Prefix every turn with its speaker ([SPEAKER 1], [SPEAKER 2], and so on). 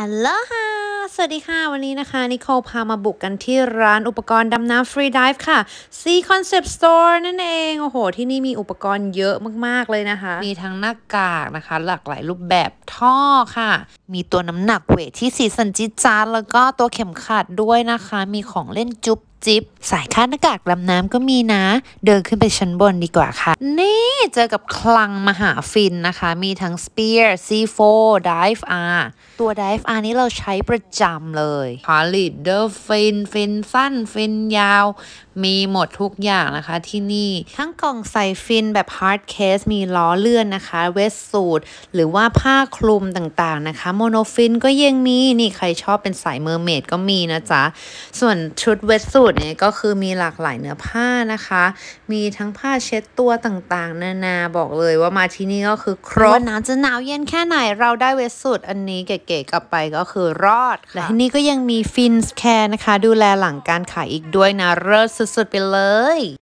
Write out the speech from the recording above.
[SPEAKER 1] อัลโลฮาสวัสดีค่ะ วันนี้นะคะนิโคพามาบุกกันที่ร้านอุปกรณ์ดำน้ำฟรีดิฟค่ะ C Concept Store นั่นเอง โอ้โห ที่นี่มีอุปกรณ์เยอะมากๆเลยนะคะ มีทั้งหน้ากากนะคะ หลากหลายรูปแบบท่อค่ะ มีตัวน้ำหนักเวทที่สีสันจิจาร์แล้วก็ตัวเข็มขัดด้วยนะคะ มีของเล่นจุ๊บจิ๊บสายคาดหน้ากากลำน้ำก็มีนะ เดินขึ้นไปชั้นบนดีกว่าค่ะ นี่เจอกับคลังมหาฟินนะคะ มีทั้ง Spear C4 Dive R ตัว Dive R นี้เราใช้ประจำเลยฮาริเดอร์ฟินฟินสั้นฟินยาวมีหมดทุกอย่างนะคะที่นี่ ทั้งกล่องใส่ฟินแบบ hard case มีล้อเลื่อนนะคะเวสสูทหรือว่าผ้าคลุมต่างๆนะคะโมโนฟินก็ยังมี นี่ใครชอบเป็นสายเมอร์เมดก็มีนะจ๊ะส่วนชุดเวสสูทดเนี่ยก็คือมีหลากหลายเนื้อผ้านะคะ มีทั้งผ้าเช็ดตัวต่างๆนานาบอกเลยว่ามาที่นี่ก็คือครบวันนั้นจะหนาวเย็นแค่ไหนเราได้เวสุดอันนี้เก๋ๆกลับไปก็คือรอด และที่นี่ก็ยังมีฟินส์แคร์นะคะดูแลหลังการขายอีกด้วยนะเลิศสุด ๆ ไปเลย